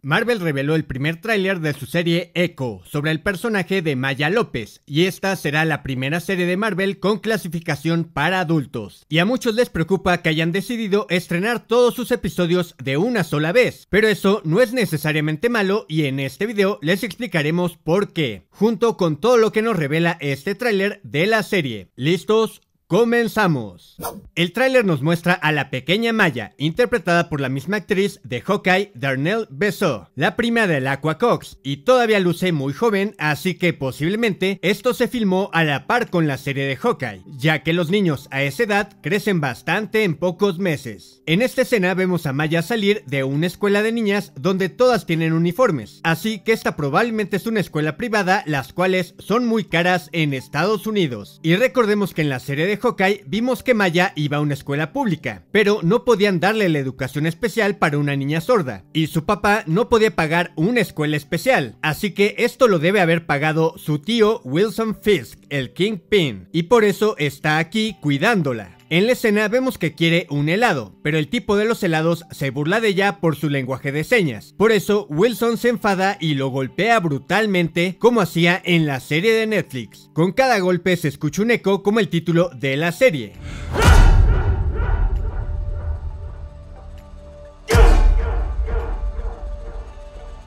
Marvel reveló el primer tráiler de su serie Echo sobre el personaje de Maya López y esta será la primera serie de Marvel con clasificación para adultos. Y a muchos les preocupa que hayan decidido estrenar todos sus episodios de una sola vez, pero eso no es necesariamente malo y en este video les explicaremos por qué, junto con todo lo que nos revela este tráiler de la serie. ¿Listos? ¡Comenzamos! El tráiler nos muestra a la pequeña Maya, interpretada por la misma actriz de Hawkeye, Darnell beso la prima del Aqua Cox, y todavía luce muy joven, así que posiblemente esto se filmó a la par con la serie de Hawkeye, ya que los niños a esa edad crecen bastante en pocos meses. En esta escena vemos a Maya salir de una escuela de niñas donde todas tienen uniformes, así que esta probablemente es una escuela privada, las cuales son muy caras en Estados Unidos. Y recordemos que en la serie de Hawkeye vimos que Maya iba a una escuela pública, pero no podían darle la educación especial para una niña sorda, y su papá no podía pagar una escuela especial, así que esto lo debe haber pagado su tío Wilson Fisk, el Kingpin, y por eso está aquí cuidándola. En la escena vemos que quiere un helado, pero el tipo de los helados se burla de ella por su lenguaje de señas. Por eso Wilson se enfada y lo golpea brutalmente como hacía en la serie de Netflix. Con cada golpe se escucha un eco como el título de la serie.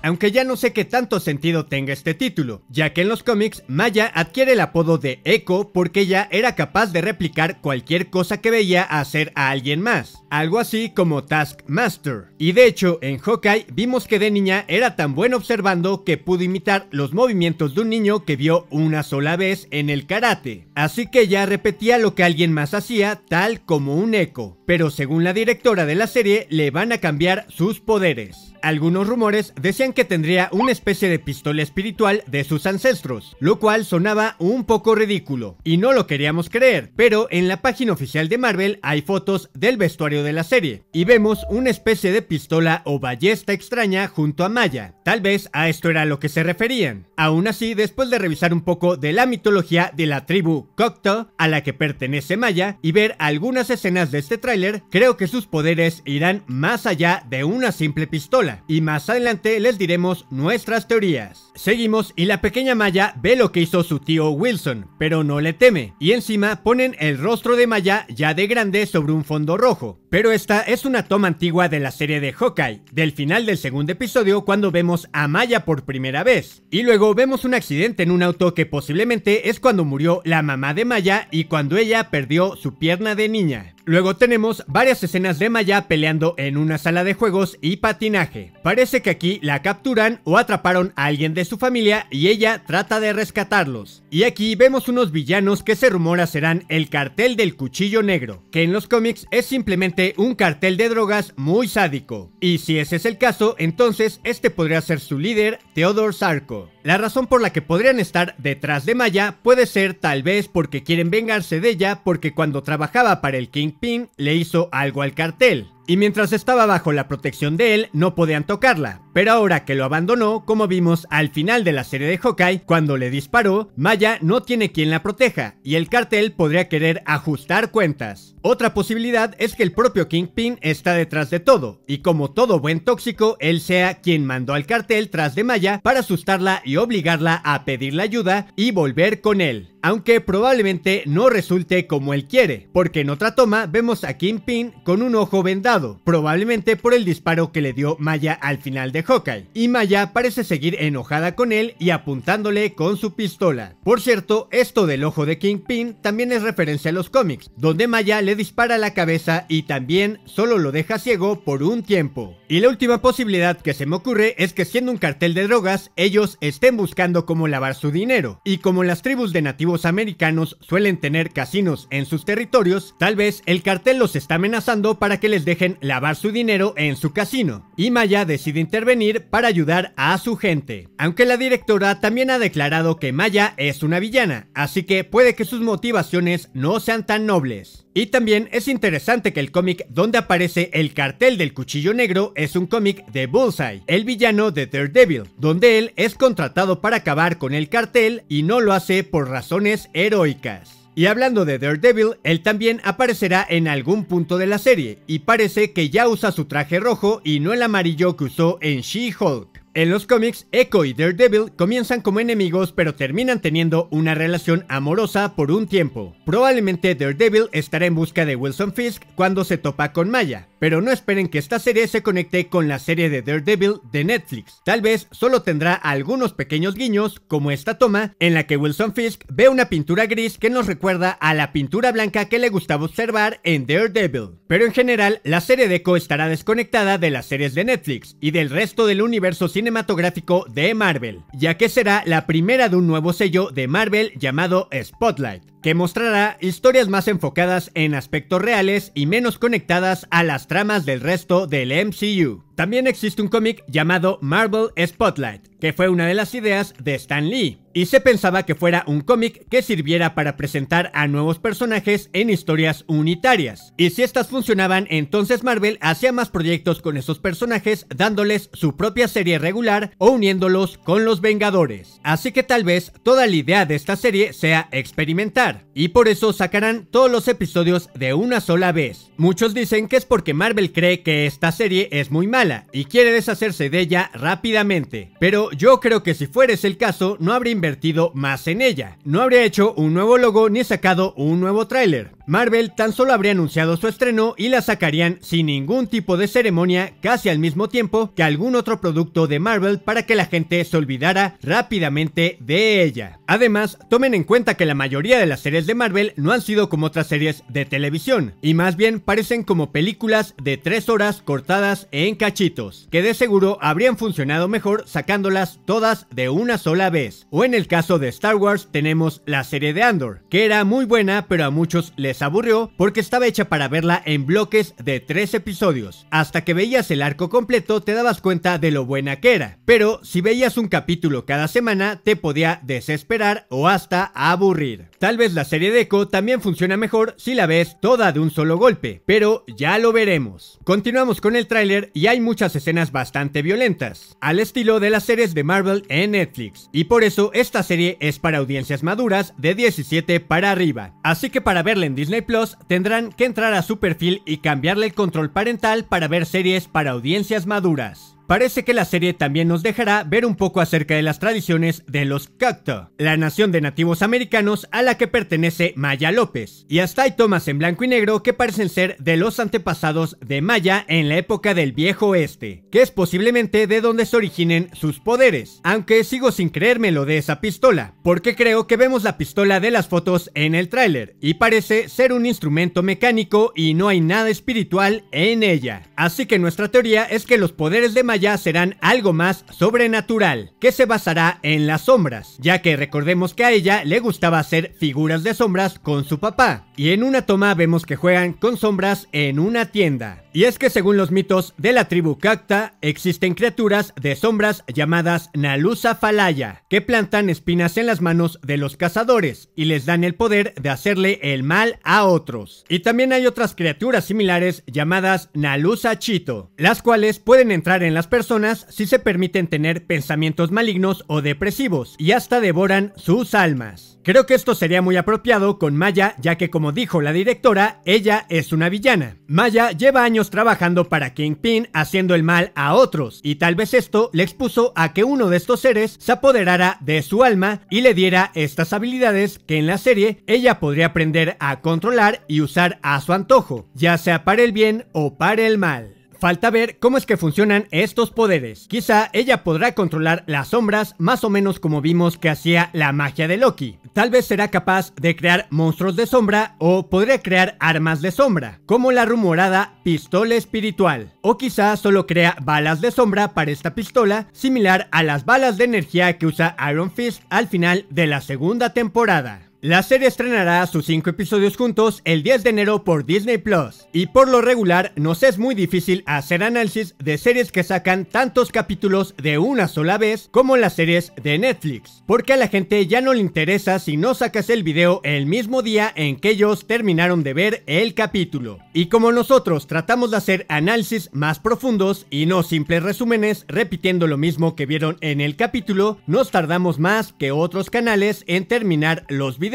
aunque ya no sé qué tanto sentido tenga este título, ya que en los cómics Maya adquiere el apodo de Echo porque ella era capaz de replicar cualquier cosa que veía hacer a alguien más, algo así como Taskmaster. Y de hecho, en Hawkeye vimos que de niña era tan buena observando que pudo imitar los movimientos de un niño que vio una sola vez en el karate. Así que ella repetía lo que alguien más hacía, tal como un eco. Pero según la directora de la serie, le van a cambiar sus poderes. Algunos rumores decían que tendría una especie de pistola espiritual de sus ancestros, lo cual sonaba un poco ridículo, y no lo queríamos creer, pero en la página oficial de Marvel hay fotos del vestuario de la serie, y vemos una especie de pistola o ballesta extraña junto a Maya. Tal vez a esto era a lo que se referían. Aún así, después de revisar un poco de la mitología de la tribu Cocteau, a la que pertenece Maya, y ver algunas escenas de este tráiler, creo que sus poderes irán más allá de una simple pistola, y más adelante les diremos nuestras teorías. Seguimos y la pequeña Maya ve lo que hizo su tío Wilson, pero no le teme, y encima ponen el rostro de Maya ya de grande sobre un fondo rojo. Pero esta es una toma antigua de la serie de Hawkeye, del final del segundo episodio cuando vemos a Maya por primera vez, y luego vemos un accidente en un auto que posiblemente es cuando murió la mamá de Maya y cuando ella perdió su pierna de niña. Luego tenemos varias escenas de Maya peleando en una sala de juegos y patinaje. Parece que aquí la capturan o atraparon a alguien de su familia y ella trata de rescatarlos. Y aquí vemos unos villanos que se rumora serán el cartel del cuchillo negro, que en los cómics es simplemente un cartel de drogas muy sádico. Y si ese es el caso, entonces este podría ser su líder, Theodore Sarko. La razón por la que podrían estar detrás de Maya puede ser tal vez porque quieren vengarse de ella porque cuando trabajaba para el Kingpin le hizo algo al cartel. Y mientras estaba bajo la protección de él, no podían tocarla, pero ahora que lo abandonó, como vimos al final de la serie de Hawkeye, cuando le disparó, Maya no tiene quien la proteja, y el cartel podría querer ajustar cuentas. Otra posibilidad es que el propio Kingpin está detrás de todo, y como todo buen tóxico, él sea quien mandó al cartel tras de Maya para asustarla y obligarla a pedirle ayuda y volver con él aunque probablemente no resulte como él quiere, porque en otra toma vemos a Kingpin con un ojo vendado, probablemente por el disparo que le dio Maya al final de Hawkeye, y Maya parece seguir enojada con él y apuntándole con su pistola. Por cierto, esto del ojo de Kingpin también es referencia a los cómics, donde Maya le dispara la cabeza y también solo lo deja ciego por un tiempo. Y la última posibilidad que se me ocurre es que siendo un cartel de drogas, ellos estén buscando cómo lavar su dinero, y como las tribus de nativos americanos suelen tener casinos en sus territorios, tal vez el cartel los está amenazando para que les dejen lavar su dinero en su casino. Y Maya decide intervenir para ayudar a su gente. Aunque la directora también ha declarado que Maya es una villana, así que puede que sus motivaciones no sean tan nobles. Y también es interesante que el cómic donde aparece el cartel del cuchillo negro es un cómic de Bullseye, el villano de Daredevil, donde él es contratado para acabar con el cartel y no lo hace por razones heroicas. Y hablando de Daredevil, él también aparecerá en algún punto de la serie, y parece que ya usa su traje rojo y no el amarillo que usó en She-Hulk. En los cómics, Echo y Daredevil comienzan como enemigos pero terminan teniendo una relación amorosa por un tiempo. Probablemente Daredevil estará en busca de Wilson Fisk cuando se topa con Maya, pero no esperen que esta serie se conecte con la serie de Daredevil de Netflix. Tal vez solo tendrá algunos pequeños guiños, como esta toma, en la que Wilson Fisk ve una pintura gris que nos recuerda a la pintura blanca que le gustaba observar en Daredevil. Pero en general, la serie de Echo estará desconectada de las series de Netflix y del resto del universo cinematográfico de Marvel, ya que será la primera de un nuevo sello de Marvel llamado Spotlight que mostrará historias más enfocadas en aspectos reales y menos conectadas a las tramas del resto del MCU. También existe un cómic llamado Marvel Spotlight, que fue una de las ideas de Stan Lee, y se pensaba que fuera un cómic que sirviera para presentar a nuevos personajes en historias unitarias. Y si estas funcionaban, entonces Marvel hacía más proyectos con esos personajes, dándoles su propia serie regular o uniéndolos con los Vengadores. Así que tal vez toda la idea de esta serie sea experimental y por eso sacarán todos los episodios de una sola vez. Muchos dicen que es porque Marvel cree que esta serie es muy mala y quiere deshacerse de ella rápidamente, pero yo creo que si fuera ese el caso no habría invertido más en ella, no habría hecho un nuevo logo ni sacado un nuevo tráiler, Marvel tan solo habría anunciado su estreno y la sacarían sin ningún tipo de ceremonia casi al mismo tiempo que algún otro producto de Marvel para que la gente se olvidara rápidamente de ella. Además, tomen en cuenta que la mayoría de las series de Marvel no han sido como otras series de televisión, y más bien parecen como películas de 3 horas cortadas en cachitos, que de seguro habrían funcionado mejor sacándolas todas de una sola vez. O en el caso de Star Wars tenemos la serie de Andor, que era muy buena pero a muchos les aburrió porque estaba hecha para verla en bloques de tres episodios. Hasta que veías el arco completo te dabas cuenta de lo buena que era, pero si veías un capítulo cada semana te podía desesperar o hasta aburrir. Tal vez la serie de Echo también funciona mejor si la ves toda de un solo golpe, pero ya lo veremos. Continuamos con el tráiler y hay muchas escenas bastante violentas, al estilo de las series de Marvel en Netflix, y por eso esta serie es para audiencias maduras de 17 para arriba. Así que para verla en Disney Plus tendrán que entrar a su perfil y cambiarle el control parental para ver series para audiencias maduras. Parece que la serie también nos dejará ver un poco acerca de las tradiciones de los Cacto, la nación de nativos americanos a la que pertenece Maya López. Y hasta hay tomas en blanco y negro que parecen ser de los antepasados de Maya en la época del Viejo Oeste, que es posiblemente de donde se originen sus poderes, aunque sigo sin creérmelo de esa pistola, porque creo que vemos la pistola de las fotos en el tráiler y parece ser un instrumento mecánico y no hay nada espiritual en ella. Así que nuestra teoría es que los poderes de Maya serán algo más sobrenatural, que se basará en las sombras, ya que recordemos que a ella le gustaba hacer figuras de sombras con su papá, y en una toma vemos que juegan con sombras en una tienda. Y es que según los mitos de la tribu Cacta, existen criaturas de sombras llamadas Nalusa Falaya, que plantan espinas en las manos de los cazadores y les dan el poder de hacerle el mal a otros. Y también hay otras criaturas similares llamadas Nalusa Chito, las cuales pueden entrar en las personas si se permiten tener pensamientos malignos o depresivos y hasta devoran sus almas. Creo que esto sería muy apropiado con Maya, ya que como dijo la directora, ella es una villana. Maya lleva años trabajando para Kingpin haciendo el mal a otros, y tal vez esto le expuso a que uno de estos seres se apoderara de su alma y le diera estas habilidades que en la serie ella podría aprender a controlar y usar a su antojo, ya sea para el bien o para el mal. Falta ver cómo es que funcionan estos poderes. Quizá ella podrá controlar las sombras más o menos como vimos que hacía la magia de Loki. Tal vez será capaz de crear monstruos de sombra o podría crear armas de sombra, como la rumorada pistola espiritual. O quizá solo crea balas de sombra para esta pistola, similar a las balas de energía que usa Iron Fist al final de la segunda temporada. La serie estrenará sus 5 episodios juntos el 10 de enero por Disney Plus, y por lo regular nos es muy difícil hacer análisis de series que sacan tantos capítulos de una sola vez como las series de Netflix, porque a la gente ya no le interesa si no sacas el video el mismo día en que ellos terminaron de ver el capítulo. Y como nosotros tratamos de hacer análisis más profundos y no simples resúmenes repitiendo lo mismo que vieron en el capítulo, nos tardamos más que otros canales en terminar los videos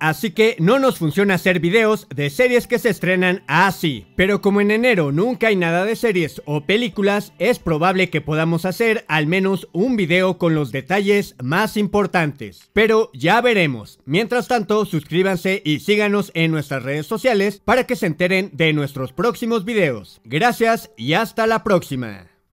así que no nos funciona hacer videos de series que se estrenan así. Pero como en enero nunca hay nada de series o películas, es probable que podamos hacer al menos un video con los detalles más importantes. Pero ya veremos. Mientras tanto, suscríbanse y síganos en nuestras redes sociales para que se enteren de nuestros próximos videos. Gracias y hasta la próxima.